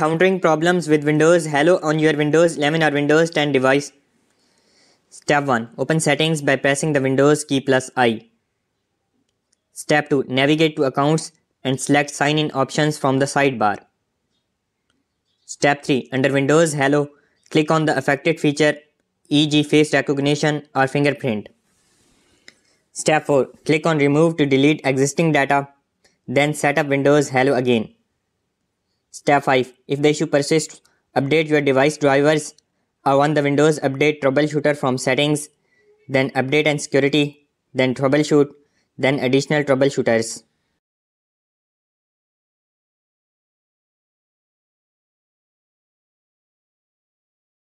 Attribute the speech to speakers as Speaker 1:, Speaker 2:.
Speaker 1: Countering problems with Windows Hello on your Windows 11 or Windows 10 device. Step 1. Open settings by pressing the Windows key plus I. Step 2. Navigate to accounts and select sign in options from the sidebar. Step 3. Under Windows Hello, click on the affected feature e.g. face recognition or fingerprint. Step 4. Click on remove to delete existing data, then set up Windows Hello again. Step 5. If the issue persists, update your device drivers or uh, on the Windows update troubleshooter from settings, then update and security, then troubleshoot, then additional
Speaker 2: troubleshooters.